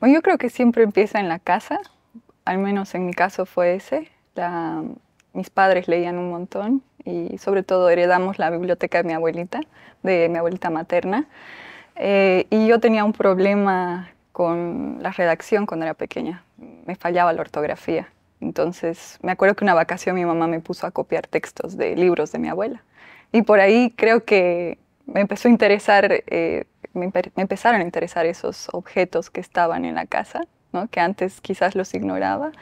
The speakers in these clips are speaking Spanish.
Bueno, yo creo que siempre empieza en la casa, al menos en mi caso fue ese. La, mis padres leían un montón y sobre todo heredamos la biblioteca de mi abuelita, de mi abuelita materna. Eh, y yo tenía un problema con la redacción cuando era pequeña, me fallaba la ortografía. Entonces me acuerdo que una vacación mi mamá me puso a copiar textos de libros de mi abuela. Y por ahí creo que me empezó a interesar eh, me, empezaron a interesar esos objetos que estaban en la casa, que antes quizás los ignoraba.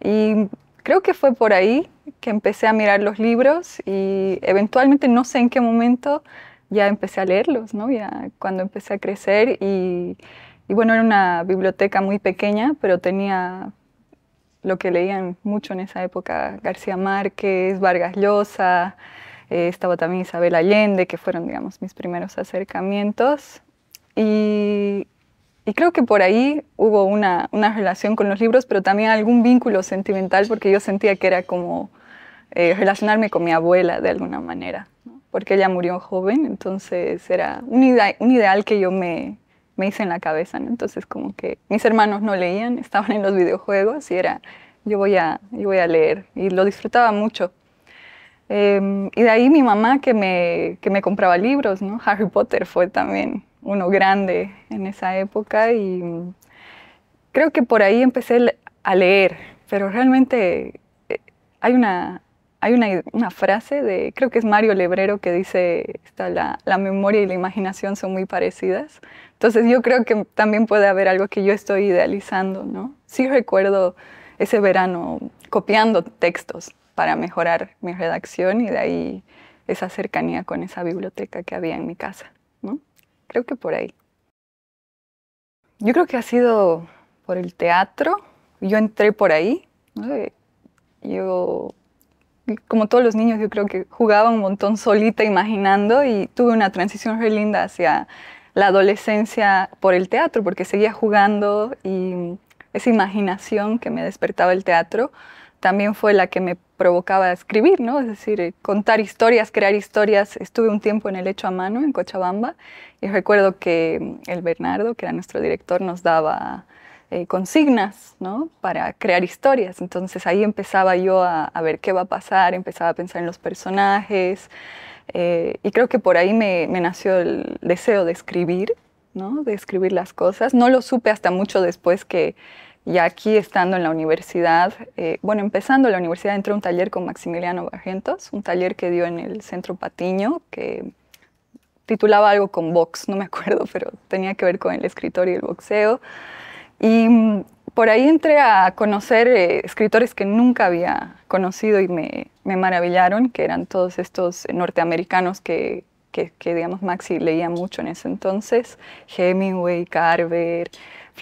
Y creo que fue por ahí que empecé a mirar los libros y eventualmente no sé en qué momento ya empecé a leerlos, ya cuando empecé a crecer y, bueno, era una biblioteca muy pequeña, pero tenía lo que leían mucho en esa época, García Márquez, Vargas Llosa, eh, estaba también Isabel Allende, que fueron, digamos, mis primeros acercamientos. Y, creo que por ahí hubo una, una, relación con los libros, pero también algún vínculo sentimental, porque yo sentía que era como eh, relacionarme con mi abuela de alguna manera, porque ella murió joven, entonces era un, un ideal que yo me, me hice en la cabeza, entonces como que mis hermanos no leían, estaban en los videojuegos y era yo voy a, yo voy a leer y lo disfrutaba mucho. Em, y de ahí mi mamá que me, que me compraba libros, ¿no? Harry Potter fue también uno grande en esa época y creo que por ahí empecé a leer, pero realmente eh, hay una, hay una, frase de, creo que es Mario Lebrero que dice, está, la, la, memoria y la imaginación son muy parecidas. Entonces yo creo que también puede haber algo que yo estoy idealizando, ¿no? Sí recuerdo ese verano copiando textos para mejorar mi redacción y de ahí esa cercanía con esa biblioteca que había en mi casa, ¿no? Creo que por ahí. Yo creo que ha sido por el teatro. Yo entré por ahí. yo, como todos los niños, yo creo que jugaba un montón solita imaginando y tuve una transición re linda hacia la adolescencia por el teatro, porque seguía jugando y esa imaginación que me despertaba el teatro también fue la que me provocaba a escribir, ¿no? Es decir, eh, contar historias, crear historias. Estuve un tiempo en el hecho a mano en Cochabamba y recuerdo que mm, el Bernardo, que era nuestro director, nos daba eh, consignas, ¿no? Para crear historias. Entonces ahí empezaba yo a, ver qué va a pasar, empezaba a pensar en los personajes eh, y creo que por ahí me, me nació el deseo de escribir, ¿no? De escribir las cosas. No lo supe hasta mucho después que y aquí estando en la universidad, eh, bueno, empezando la universidad, entré a un taller con Maximiliano Bargentos, un taller que dio en el Centro Patiño, que titulaba algo con box, no me acuerdo, pero tenía que ver con el escritor y el boxeo. Y mm, por ahí entré a conocer eh, escritores que nunca había conocido y me, maravillaron, que eran todos estos norteamericanos que, que, que, digamos, Maxi leía mucho en ese entonces, Hemingway, Carver,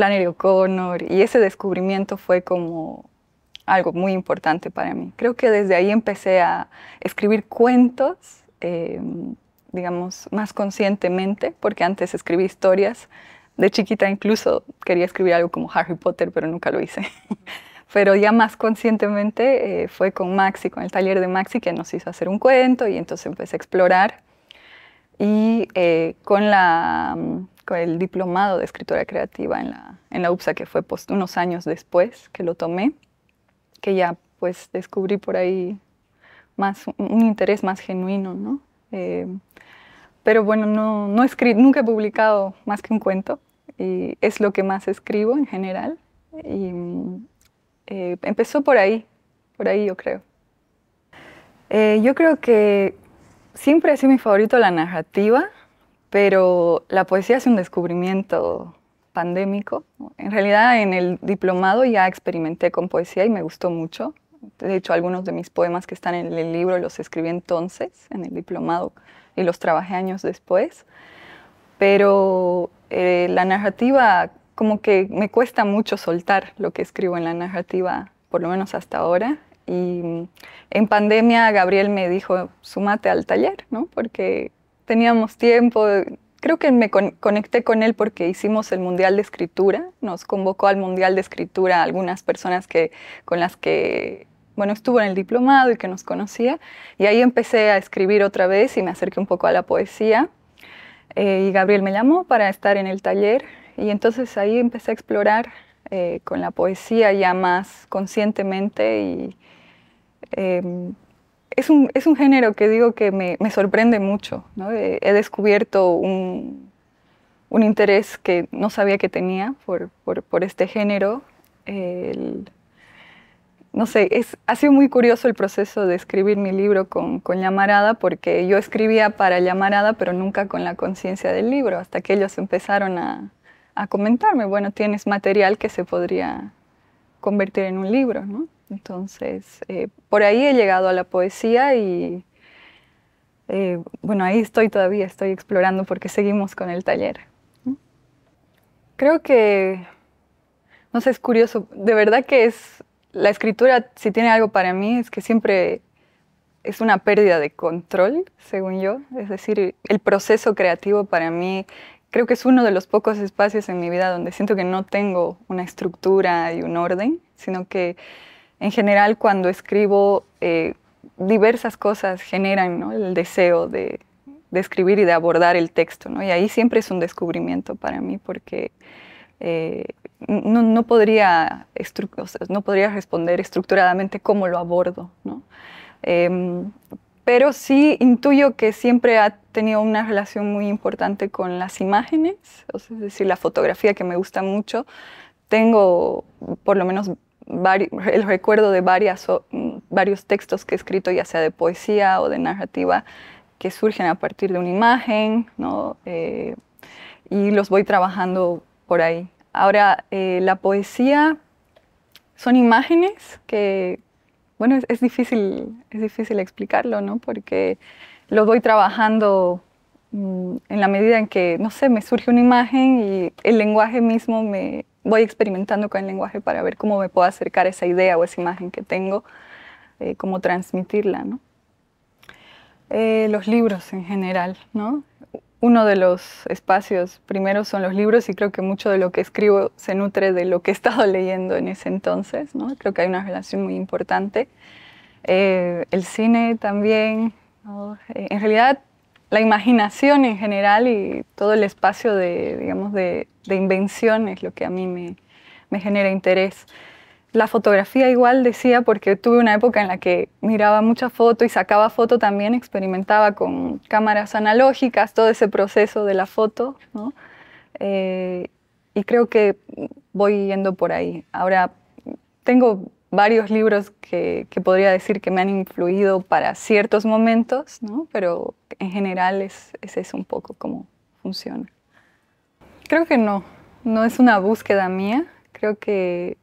Flannery O'Connor y ese descubrimiento fue como algo muy importante para mí. Creo que desde ahí empecé a escribir cuentos, em, digamos, más conscientemente, porque antes escribí historias. De chiquita incluso quería escribir algo como Harry Potter, pero nunca lo hice. pero ya más conscientemente eh, fue con Maxi, con el taller de Maxi, que nos hizo hacer un cuento y entonces empecé a explorar. Y eh, con la mm, el diplomado de escritura creativa en la, en la UPSA, que fue unos años después que lo tomé, que ya pues descubrí por ahí más, un interés más genuino, ¿no? Eh, pero bueno, no, no nunca he publicado más que un cuento y es lo que más escribo en general. Y eh, empezó por ahí, por ahí yo creo. Eh, yo creo que siempre ha sido mi favorito la narrativa pero la poesía es un descubrimiento pandémico. En realidad en el diplomado ya experimenté con poesía y me gustó mucho. De hecho, algunos de mis poemas que están en el libro los escribí entonces, en el diplomado, y los trabajé años después. Pero eh, la narrativa, como que me cuesta mucho soltar lo que escribo en la narrativa, por lo menos hasta ahora. Y mm, en pandemia Gabriel me dijo, sumate al taller, ¿no? Porque teníamos tiempo. Creo que me conecté con él porque hicimos el Mundial de Escritura. Nos convocó al Mundial de Escritura algunas personas que, con las que bueno, estuvo en el diplomado y que nos conocía. Y ahí empecé a escribir otra vez y me acerqué un poco a la poesía. Eh, y Gabriel me llamó para estar en el taller y entonces ahí empecé a explorar eh, con la poesía ya más conscientemente y em, es un, es un género que digo que me, sorprende mucho. Eh, he descubierto un, interés que no sabía que tenía por, este género. no sé, es, ha sido muy curioso el proceso de escribir mi libro con, Llamarada, porque yo escribía para Llamarada, pero nunca con la conciencia del libro, hasta que ellos empezaron a, comentarme, bueno, tienes material que se podría convertir en un libro, entonces, eh, por ahí he llegado a la poesía y eh, bueno, ahí estoy todavía, estoy explorando porque seguimos con el taller. Creo que, no sé, es curioso, de verdad que es, la escritura, si tiene algo para mí, es que siempre es una pérdida de control, según yo. Es decir, el proceso creativo para mí creo que es uno de los pocos espacios en mi vida donde siento que no tengo una estructura y un orden, sino que en general cuando escribo eh, diversas cosas generan el deseo de, escribir y de abordar el texto. Y ahí siempre es un descubrimiento para mí porque eh, no, podría no podría responder estructuradamente cómo lo abordo. Em, pero sí intuyo que siempre ha tenido una relación muy importante con las imágenes, es decir, la fotografía que me gusta mucho. Tengo por lo menos el recuerdo de varias, mm, varios textos que he escrito, ya sea de poesía o de narrativa, que surgen a partir de una imagen, eh, y los voy trabajando por ahí. Ahora, eh, la poesía son imágenes que, bueno, es, difícil, es difícil explicarlo, ¿no? Porque los voy trabajando mm, en la medida en que, no sé, me surge una imagen y el lenguaje mismo me, voy experimentando con el lenguaje para ver cómo me puedo acercar esa idea o esa imagen que tengo, eh, cómo transmitirla, eh, los libros en general, Uno de los espacios primero son los libros y creo que mucho de lo que escribo se nutre de lo que he estado leyendo en ese entonces, Creo que hay una relación muy importante. Eh, el cine también. en realidad la imaginación en general y todo el espacio de, digamos, de, de invención es lo que a mí me, genera interés. La fotografía igual decía, porque tuve una época en la que miraba mucha foto y sacaba foto también, experimentaba con cámaras analógicas, todo ese proceso de la foto, eh, y creo que voy yendo por ahí. Ahora tengo varios libros que, podría decir que me han influido para ciertos momentos, ¿no? pero en general es, es eso un poco cómo funciona. Creo que no, no es una búsqueda mía, creo que,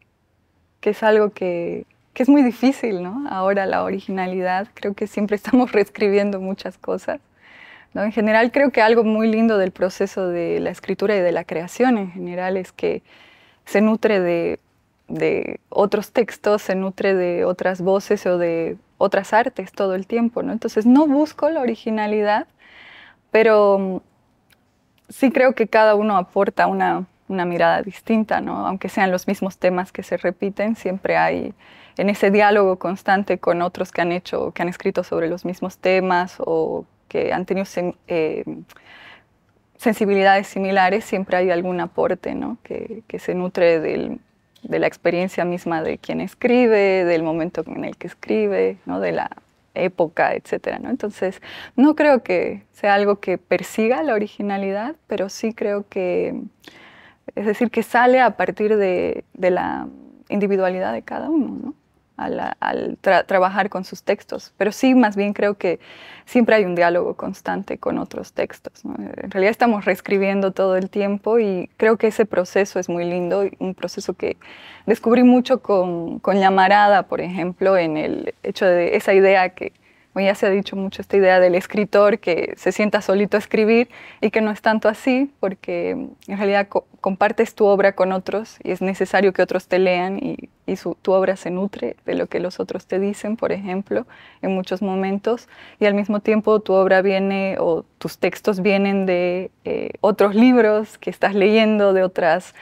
es algo que, es muy difícil, Ahora la originalidad, creo que siempre estamos reescribiendo muchas cosas. ¿no? En general creo que algo muy lindo del proceso de la escritura y de la creación en general es que se nutre de de otros textos, se nutre de otras voces o de otras artes todo el tiempo, ¿no? Entonces no busco la originalidad, pero mm, sí creo que cada uno aporta una, mirada distinta, Aunque sean los mismos temas que se repiten, siempre hay en ese diálogo constante con otros que han hecho, que han escrito sobre los mismos temas o que han tenido eh, sensibilidades similares, siempre hay algún aporte, Que, que se nutre del de la experiencia misma de quien escribe, del momento en el que escribe, ¿no? de la época, etc. ¿no? Entonces, no creo que sea algo que persiga la originalidad, pero sí creo que, es decir, que sale a partir de, de la individualidad de cada uno. ¿no? al, trabajar con sus textos. Pero sí, más bien creo que siempre hay un diálogo constante con otros textos. En realidad estamos reescribiendo todo el tiempo y creo que ese proceso es muy lindo, un proceso que descubrí mucho con, con Llamarada, por ejemplo, en el hecho de esa idea que ya se ha dicho mucho esta idea del escritor que se sienta solito a escribir y que no es tanto así porque en realidad compartes tu obra con otros y es necesario que otros te lean y, tu obra se nutre de lo que los otros te dicen, por ejemplo, en muchos momentos y al mismo tiempo tu obra viene o tus textos vienen de eh, otros libros que estás leyendo, de otras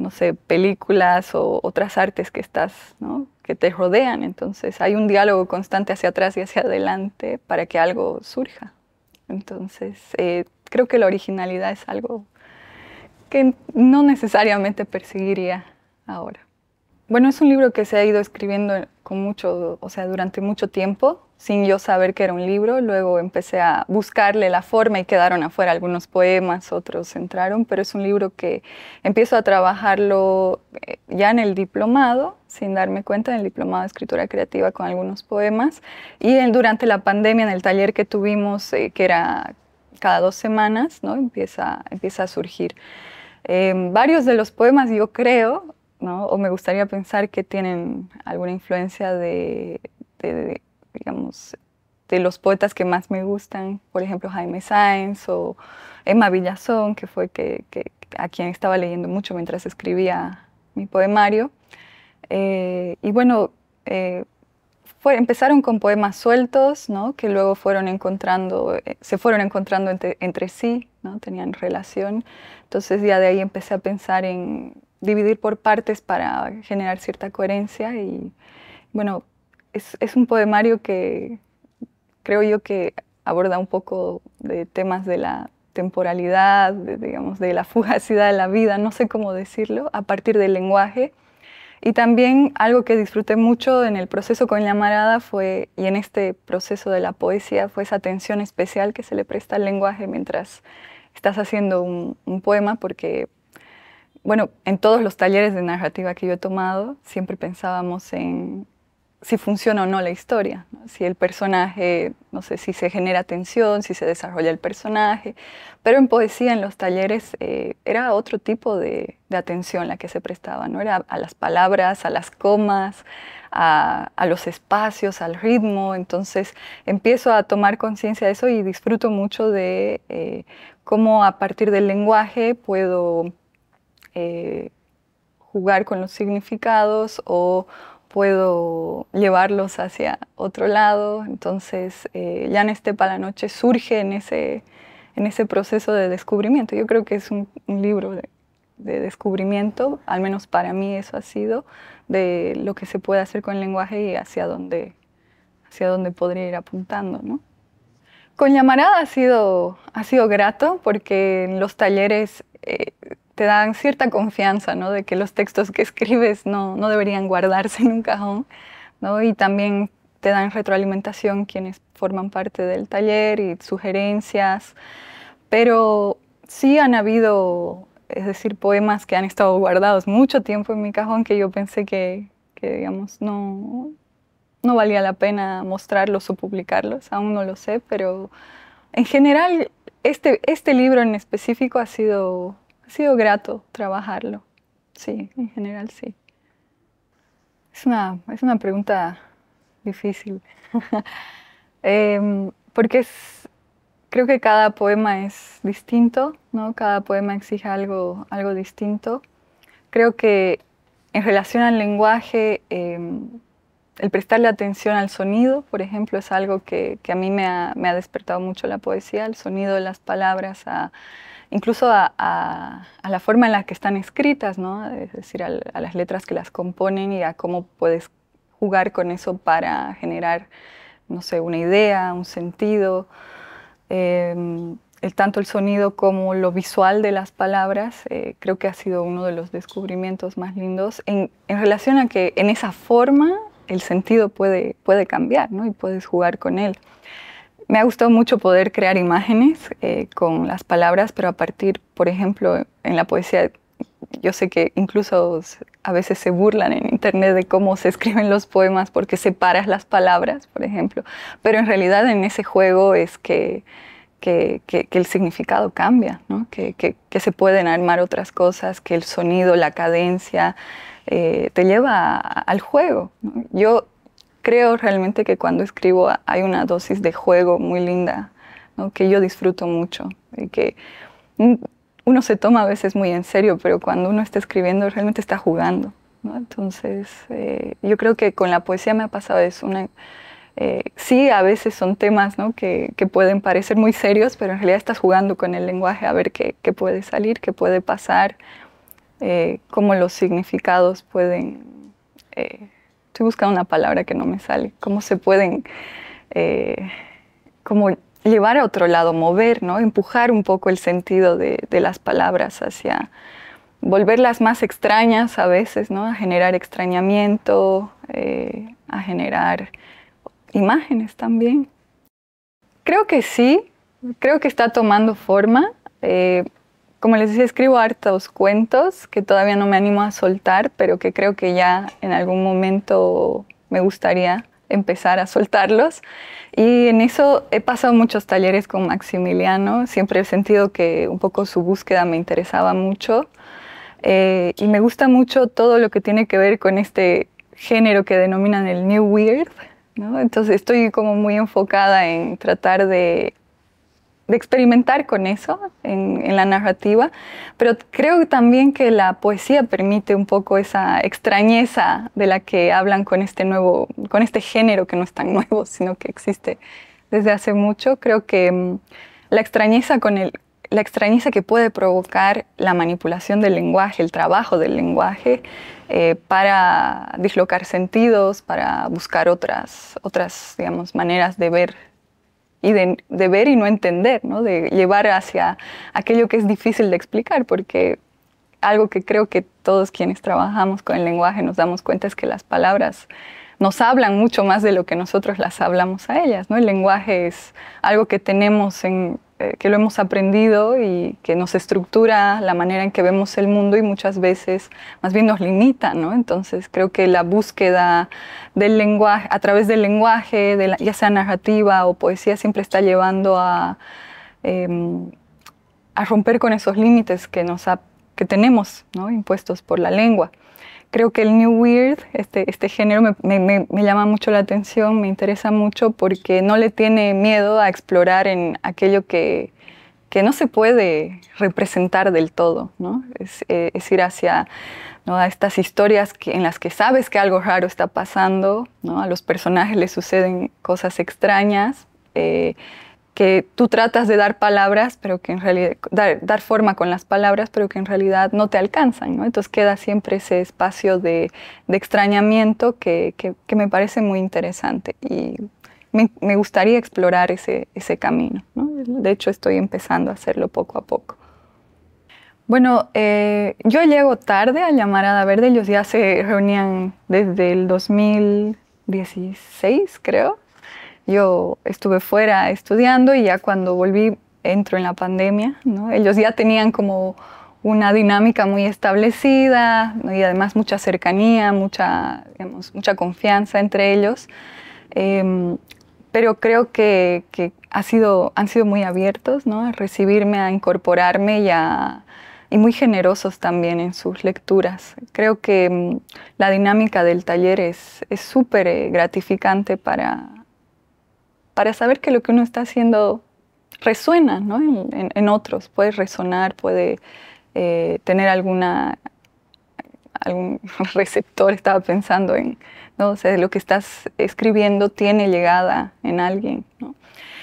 no sé, películas o otras artes que estás, que te rodean. Entonces hay un diálogo constante hacia atrás y hacia adelante para que algo surja. Entonces eh, creo que la originalidad es algo que no necesariamente perseguiría ahora. Bueno, es un libro que se ha ido escribiendo con mucho, o sea, durante mucho tiempo sin yo saber que era un libro. Luego empecé a buscarle la forma y quedaron afuera algunos poemas, otros entraron, pero es un libro que empiezo a trabajarlo eh, ya en el diplomado, sin darme cuenta, en el diplomado de escritura creativa con algunos poemas. Y durante la pandemia, en el taller que tuvimos, eh, que era cada dos semanas, ¿no? empieza, empieza a surgir. Em, varios de los poemas yo creo, o me gustaría pensar que tienen alguna influencia de digamos, de los poetas que más me gustan, por ejemplo Jaime Saenz o Emma Villazón, que fue que, a quien estaba leyendo mucho mientras escribía mi poemario. Eh, y bueno, eh, fue, empezaron con poemas sueltos, ¿no? que luego fueron encontrando, eh, se fueron encontrando entre, entre, sí, ¿no? tenían relación. Entonces ya de ahí empecé a pensar en dividir por partes para generar cierta coherencia y bueno, es, un poemario que creo yo que aborda un poco de temas de la temporalidad, de, digamos, de la fugacidad de la vida, no sé cómo decirlo, a partir del lenguaje. Y también algo que disfruté mucho en el proceso con marada fue, y en este proceso de la poesía, fue esa atención especial que se le presta al lenguaje mientras estás haciendo un, un poema, porque, bueno, en todos los talleres de narrativa que yo he tomado, siempre pensábamos en si funciona o no la historia, si el personaje, no sé, si se genera tensión, si se desarrolla el personaje, pero en poesía, en los talleres, eh, era otro tipo de, atención la que se prestaba, ¿no? Era a las palabras, a las comas, a, los espacios, al ritmo, entonces empiezo a tomar conciencia de eso y disfruto mucho de eh, cómo a partir del lenguaje puedo... Eh, jugar con los significados o, puedo llevarlos hacia otro lado. Entonces, eh, ya en este para la noche surge en ese, en ese proceso de descubrimiento. Yo creo que es un, libro de, descubrimiento, al menos para mí eso ha sido, de lo que se puede hacer con el lenguaje y hacia dónde, hacia dónde podría ir apuntando. Con Llamarada ha sido, ha sido grato porque en los talleres eh, te dan cierta confianza, ¿no? De que los textos que escribes no, deberían guardarse en un cajón, ¿no? Y también te dan retroalimentación quienes forman parte del taller y sugerencias, pero sí han habido, es decir, poemas que han estado guardados mucho tiempo en mi cajón que yo pensé que, que digamos, no, no valía la pena mostrarlos o publicarlos, aún no lo sé, pero en general este, este libro en específico ha sido ha sido grato trabajarlo. Sí, en general sí. Es una, es una pregunta difícil. Em, porque creo que cada poema es distinto, ¿no? Cada poema exige algo, algo distinto. Creo que en relación al lenguaje, em, el prestarle atención al sonido, por ejemplo, es algo que, a mí me ha, despertado mucho la poesía, el sonido de las palabras, a, incluso a, la forma en la que están escritas, es decir, a, las letras que las componen y a cómo puedes jugar con eso para generar, no sé, una idea, un sentido, em, tanto el sonido como lo visual de las palabras, eh, creo que ha sido uno de los descubrimientos más lindos en, relación a que en esa forma el sentido puede, cambiar y puedes jugar con él. Me ha gustado mucho poder crear imágenes eh, con las palabras, pero a partir, por ejemplo, en la poesía, yo sé que incluso a veces se burlan en internet de cómo se escriben los poemas porque separas las palabras, por ejemplo, pero en realidad en ese juego es que, que, el significado cambia, ¿no? que, se pueden armar otras cosas, que el sonido, la cadencia, eh, te lleva al juego. Yo creo realmente que cuando escribo hay una dosis de juego muy linda, que yo disfruto mucho y que uno se toma a veces muy en serio, pero cuando uno está escribiendo realmente está jugando. Entonces, eh, yo creo que con la poesía me ha pasado eso. Una, eh, sí, a veces son temas que, pueden parecer muy serios, pero en realidad estás jugando con el lenguaje a ver qué, puede salir, qué puede pasar, eh, cómo los significados pueden he buscando una palabra que no me sale, cómo se pueden eh, llevar a otro lado, mover, ¿no? empujar un poco el sentido de, las palabras hacia volverlas más extrañas a veces, a generar extrañamiento, eh, a generar imágenes también. Creo que sí, creo que está tomando forma. Eh, como les decía, escribo hartos cuentos que todavía no me animo a soltar, pero que creo que ya en algún momento me gustaría empezar a soltarlos. Y en eso he pasado muchos talleres con Maximiliano, siempre he sentido que un poco su búsqueda me interesaba mucho. Eh, y me gusta mucho todo lo que tiene que ver con este género que denominan el New Weird. Entonces estoy como muy enfocada en tratar de de experimentar con eso en, la narrativa, pero creo también que la poesía permite un poco esa extrañeza de la que hablan con este nuevo, con este género que no es tan nuevo, sino que existe desde hace mucho. Creo que mm, la extrañeza con el, la extrañeza que puede provocar la manipulación del lenguaje, el trabajo del lenguaje, eh, para dislocar sentidos, para buscar otras, otras digamos, maneras de ver y de, ver y no entender, ¿no? de llevar hacia aquello que es difícil de explicar, porque algo que creo que todos quienes trabajamos con el lenguaje nos damos cuenta es que las palabras nos hablan mucho más de lo que nosotros las hablamos a ellas. ¿no? El lenguaje es algo que tenemos en eh, que lo hemos aprendido y que nos estructura la manera en que vemos el mundo y muchas veces más bien nos limita, ¿no? Entonces creo que la búsqueda del lenguaje, a través del lenguaje, ya sea narrativa o poesía, siempre está llevando a, em, a romper con esos límites que nos ha que tenemos, impuestos por la lengua. Creo que el New Weird, este, este género, me, llama mucho la atención, me interesa mucho porque no le tiene miedo a explorar en aquello que, que no se puede representar del todo, eh, es, ir hacia a estas historias que, en las que sabes que algo raro está pasando, a los personajes les suceden cosas extrañas. Eh, que tú tratas de dar palabras, pero que en realidad, dar, forma con las palabras, pero que en realidad no te alcanzan, ¿no? Entonces queda siempre ese espacio de, extrañamiento que, me parece muy interesante y me, gustaría explorar ese, ese camino, De hecho, estoy empezando a hacerlo poco a poco. Bueno, eh, yo llego tarde a llamar la Verde, ellos ya se reunían desde el 2016, creo. Yo estuve fuera estudiando y ya cuando volví entro en la pandemia. Ellos ya tenían como una dinámica muy establecida y además mucha cercanía, mucha, mucha confianza entre ellos. Em, pero creo que, han sido muy abiertos a recibirme, a incorporarme y, muy generosos también en sus lecturas. Creo que mm, la dinámica del taller es súper eh, gratificante para, para saber que lo que uno está haciendo resuena en, otros, puede resonar, puede eh, tener alguna, algún receptor, estaba pensando en, ¿no? sé, lo que estás escribiendo tiene llegada en alguien.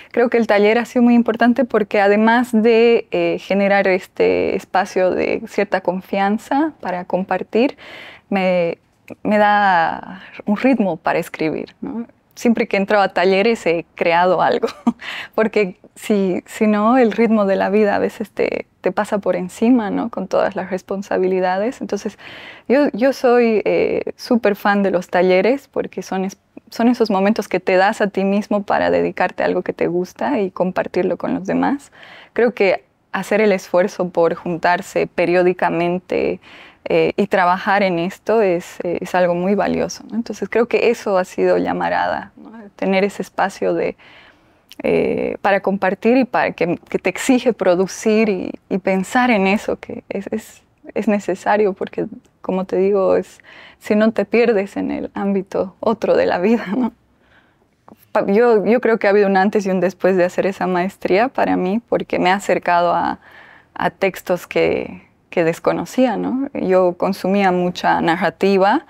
Creo que el taller ha sido muy importante porque además de eh, generar este espacio de cierta confianza para compartir, me, da un ritmo para escribir. ¿no? siempre que he entrado a talleres he creado algo, porque si, si no, el ritmo de la vida a veces te, pasa por encima, ¿no? Con todas las responsabilidades. Entonces, yo, yo soy eh, súper fan de los talleres porque son, son esos momentos que te das a ti mismo para dedicarte a algo que te gusta y compartirlo con los demás. Creo que hacer el esfuerzo por juntarse periódicamente, eh, y trabajar en esto es, es algo muy valioso. Entonces creo que eso ha sido llamarada, tener ese espacio de, eh, para compartir y para que, que te exige producir y, y, pensar en eso, que es, es, es, necesario porque, como te digo, es, si no te pierdes en el ámbito otro de la vida. ¿no? Yo, yo creo que ha habido un antes y un después de hacer esa maestría para mí porque me ha acercado a, a textos que, que desconocía, ¿no? Yo consumía mucha narrativa,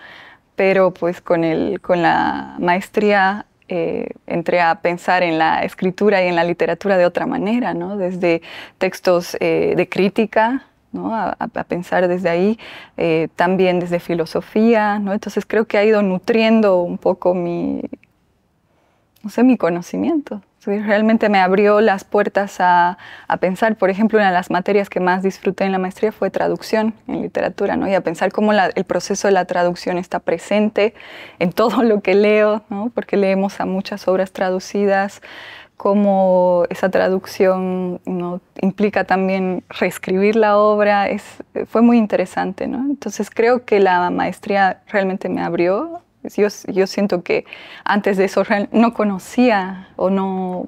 pero pues con, el, con la maestría eh, entré a pensar en la escritura y en la literatura de otra manera, ¿no? Desde textos eh, de crítica, ¿no? A, pensar desde ahí, eh, también desde filosofía, ¿no? Entonces creo que ha ido nutriendo un poco mi, no sé, mi conocimiento. Realmente me abrió las puertas a, a, pensar, por ejemplo, una de las materias que más disfruté en la maestría fue traducción en literatura, ¿no? Y a pensar cómo el proceso de la traducción está presente en todo lo que leo, ¿no? Porque leemos a muchas obras traducidas, cómo esa traducción ¿no? implica también reescribir la obra, es, fue muy interesante, ¿no? Entonces creo que la maestría realmente me abrió yo, siento que antes de eso no conocía o no,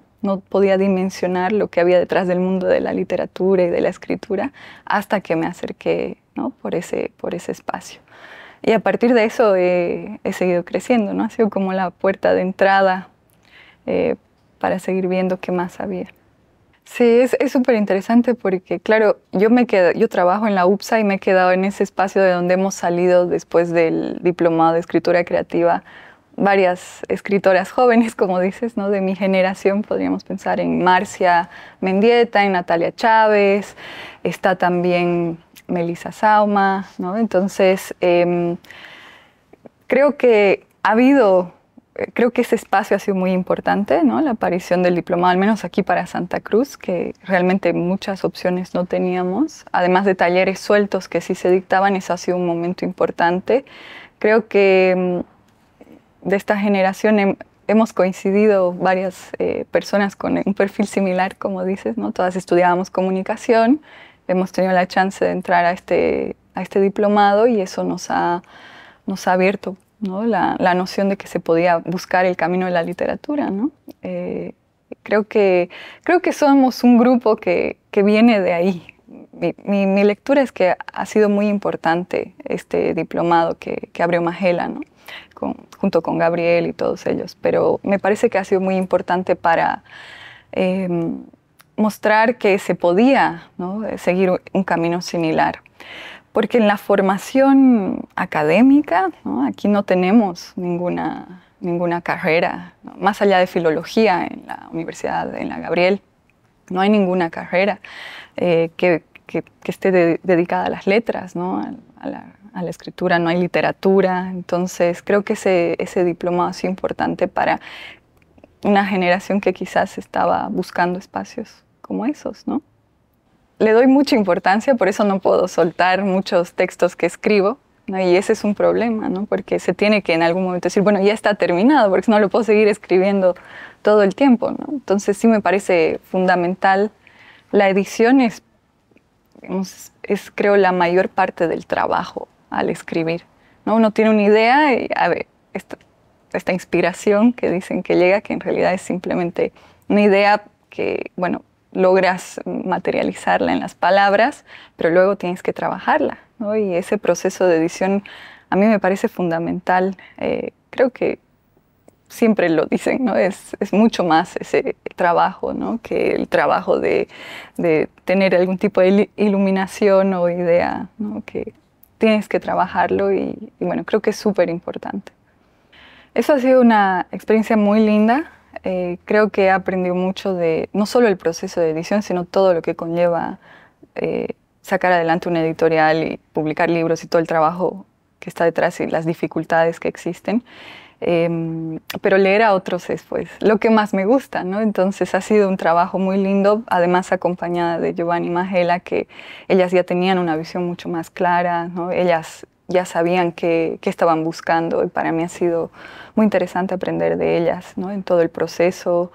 podía dimensionar lo que había detrás del mundo de la literatura y de la escritura hasta que me acerqué por, ese, por ese espacio. Y a partir de eso he seguido creciendo, ¿no? Ha sido como la puerta de entrada eh, para seguir viendo qué más había. Sí, es súper interesante porque, claro, yo, me quedo, yo trabajo en la UPSA y me he quedado en ese espacio de donde hemos salido después del diplomado de escritura creativa varias escritoras jóvenes, como dices, ¿no? de mi generación, podríamos pensar en Marcia Mendieta, en Natalia Chávez, está también Melissa Sauma, entonces em, creo que ha habido creo que ese espacio ha sido muy importante, ¿no? La aparición del diplomado, al menos aquí para Santa Cruz, que realmente muchas opciones no teníamos. Además de talleres sueltos que sí se dictaban, eso ha sido un momento importante. Creo que mm, de esta generación hemos coincidido varias eh, personas con un perfil similar, como dices, ¿no? Todas estudiábamos comunicación, hemos tenido la chance de entrar a este, a este diplomado y eso nos ha, nos ha abierto la, noción de que se podía buscar el camino de la literatura. ¿no? Eh, creo, que, creo que somos un grupo que, viene de ahí. Mi, lectura es que ha sido muy importante este diplomado que, que abrió Magela, junto con Gabriel y todos ellos, pero me parece que ha sido muy importante para em, mostrar que se podía seguir un camino similar. Porque en la formación académica, aquí no tenemos ninguna, carrera, más allá de filología en la Universidad de la Gabriel, no hay ninguna carrera eh, que, esté dedicada a las letras, a, la, escritura, no hay literatura. Entonces creo que ese, diploma ha es importante para una generación que quizás estaba buscando espacios como esos, ¿no? le doy mucha importancia, por eso no puedo soltar muchos textos que escribo, y ese es un problema, porque se tiene que en algún momento decir, bueno, ya está terminado, porque no lo puedo seguir escribiendo todo el tiempo. Entonces sí me parece fundamental. La edición es, creo, la mayor parte del trabajo al escribir. ¿no? Uno tiene una idea y a ver, esta inspiración que dicen que llega, que en realidad es simplemente una idea que, bueno, logras materializarla en las palabras, pero luego tienes que trabajarla. Y ese proceso de edición a mí me parece fundamental. Eh, creo que siempre lo dicen, ¿no? Es, mucho más ese trabajo, ¿no? Que el trabajo de, tener algún tipo de iluminación o idea, ¿no? Que tienes que trabajarlo y, y bueno, creo que es súper importante. Eso ha sido una experiencia muy linda. Eh, creo que he aprendido mucho de no solo el proceso de edición, sino todo lo que conlleva eh, sacar adelante una editorial y publicar libros y todo el trabajo que está detrás y las dificultades que existen. Em, pero leer a otros es pues, lo que más me gusta, ¿no? Entonces ha sido un trabajo muy lindo, además acompañada de Giovanni Magela, que ellas ya tenían una visión mucho más clara, ¿no? Ellas ya sabían qué, qué estaban buscando y para mí ha sido muy interesante aprender de ellas, ¿no? En todo el proceso,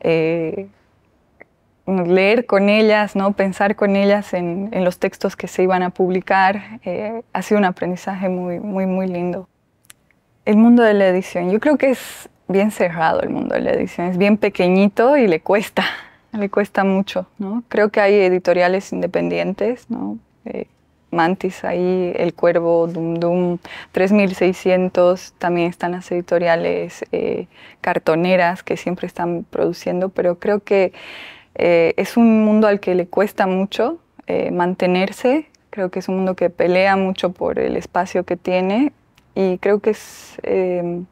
eh, leer con ellas, ¿no? Pensar con ellas en, los textos que se iban a publicar. Eh, ha sido un aprendizaje muy, muy, muy lindo. El mundo de la edición, yo creo que es bien cerrado el mundo de la edición, es bien pequeñito y le cuesta, le cuesta mucho, ¿no? Creo que hay editoriales independientes, ¿no? Eh, Mantis ahí, El Cuervo, Dum Dum, 3600, también están las editoriales eh, cartoneras que siempre están produciendo, pero creo que eh, es un mundo al que le cuesta mucho eh, mantenerse, creo que es un mundo que pelea mucho por el espacio que tiene y creo que es em,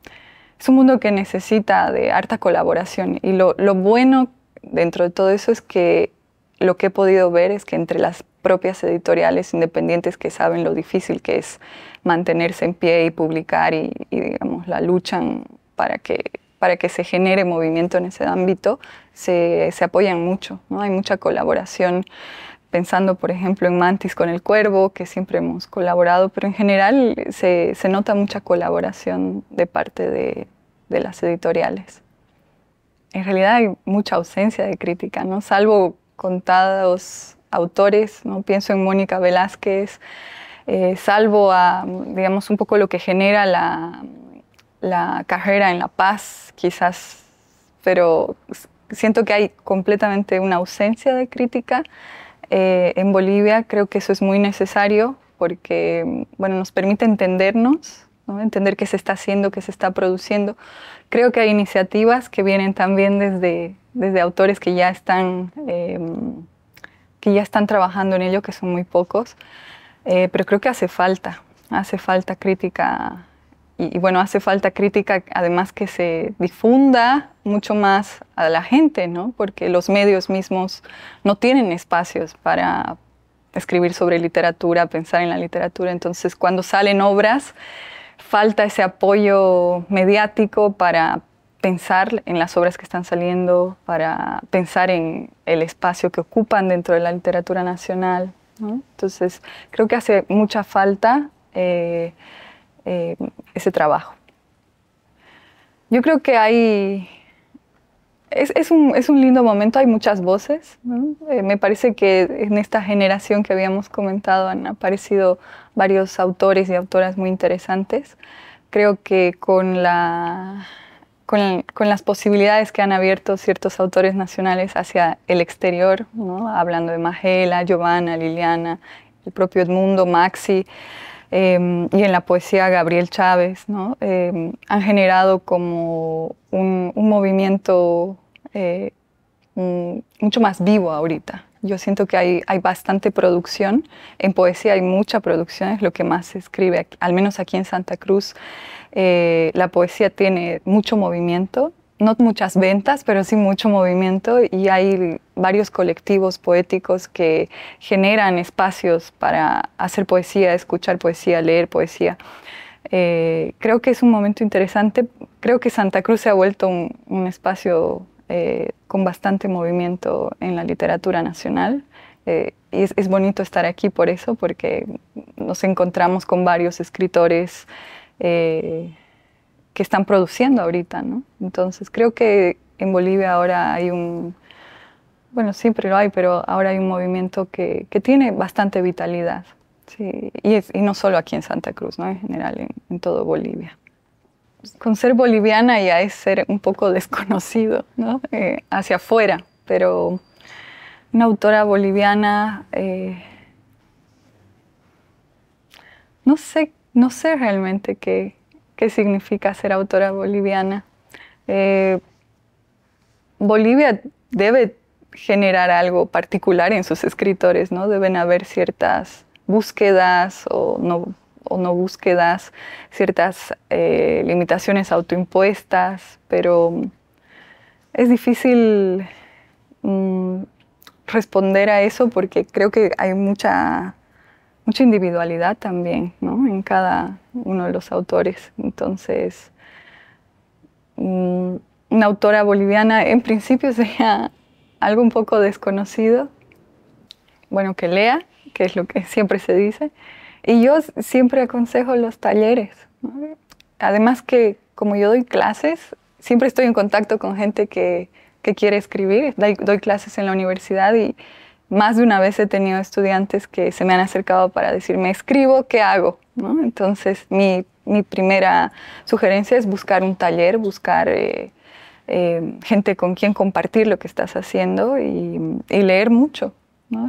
un mundo que necesita de harta colaboración y lo, bueno dentro de todo eso es que lo que he podido ver es que entre las propias editoriales independientes que saben lo difícil que es mantenerse en pie y publicar y, digamos, la luchan para que, para que se genere movimiento en ese ámbito, se, apoyan mucho, ¿no? Hay mucha colaboración pensando, por ejemplo, en Mantis con el Cuervo, que siempre hemos colaborado, pero en general se, nota mucha colaboración de parte de, las editoriales. En realidad hay mucha ausencia de crítica, ¿no? Salvo contados autores, ¿no? pienso en Mónica Velázquez, eh, salvo a, digamos, un poco lo que genera la, carrera en La Paz, quizás, pero siento que hay completamente una ausencia de crítica eh, en Bolivia. Creo que eso es muy necesario porque bueno, nos permite entendernos, entender qué se está haciendo, qué se está produciendo. Creo que hay iniciativas que vienen también desde, desde autores que ya están... Em, que ya están trabajando en ello, que son muy pocos, eh, pero creo que hace falta, hace falta crítica y, y, bueno, hace falta crítica además que se difunda mucho más a la gente, ¿no? Porque los medios mismos no tienen espacios para escribir sobre literatura, pensar en la literatura, entonces cuando salen obras falta ese apoyo mediático para pensar en las obras que están saliendo, para pensar en el espacio que ocupan dentro de la literatura nacional. Entonces, creo que hace mucha falta eh, eh, ese trabajo. Yo creo que hay... Es, es, un, es un, lindo momento, hay muchas voces. Eh, me parece que en esta generación que habíamos comentado han aparecido varios autores y autoras muy interesantes. Creo que con la con, las posibilidades que han abierto ciertos autores nacionales hacia el exterior, hablando de Magela, Giovanna, Liliana, el propio Edmundo, Maxi, em, y en la poesía Gabriel Chávez, em, han generado como un, movimiento eh, mucho más vivo ahorita. Yo siento que hay, bastante producción. En poesía hay mucha producción, es lo que más se escribe, al menos aquí en Santa Cruz. Eh, la poesía tiene mucho movimiento, no muchas ventas, pero sí mucho movimiento y hay varios colectivos poéticos que generan espacios para hacer poesía, escuchar poesía, leer poesía. Eh, creo que es un momento interesante. Creo que Santa Cruz se ha vuelto un espacio eh, con bastante movimiento en la literatura nacional. y eh, es, bonito estar aquí por eso, porque nos encontramos con varios escritores eh, que están produciendo ahorita, ¿no? Entonces creo que en Bolivia ahora hay un, bueno, siempre lo hay, pero ahora hay un movimiento que, tiene bastante vitalidad. y, no solo aquí en Santa Cruz, ¿no? en general en todo Bolivia con ser boliviana ya es ser un poco desconocido, eh, hacia afuera, pero una autora boliviana, eh, no, sé, no sé realmente qué, significa ser autora boliviana. Eh, Bolivia debe generar algo particular en sus escritores, ¿no? Deben haber ciertas búsquedas o no, o no búsquedas, ciertas eh, limitaciones autoimpuestas, pero es difícil mm, responder a eso porque creo que hay mucha, mucha individualidad también ¿no? en cada uno de los autores. Entonces, mm, una autora boliviana en principio sería algo un poco desconocido, bueno, que lea, que es lo que siempre se dice, y yo siempre aconsejo los talleres. Además que como yo doy clases, siempre estoy en contacto con gente que, quiere escribir. Doy, clases en la universidad y más de una vez he tenido estudiantes que se me han acercado para decirme, escribo, ¿qué hago? Entonces mi, primera sugerencia es buscar un taller, buscar eh, eh, gente con quien compartir lo que estás haciendo y leer mucho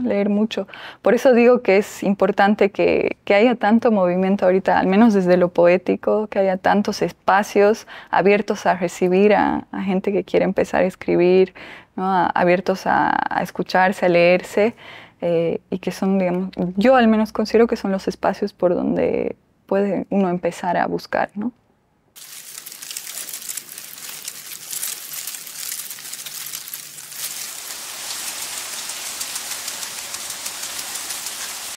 leer mucho. Por eso digo que es importante que, haya tanto movimiento ahorita, al menos desde lo poético, que haya tantos espacios abiertos a recibir a, gente que quiere empezar a escribir, abiertos a, escucharse, a leerse, eh, y que son, digamos, yo al menos considero que son los espacios por donde puede uno empezar a buscar, ¿no?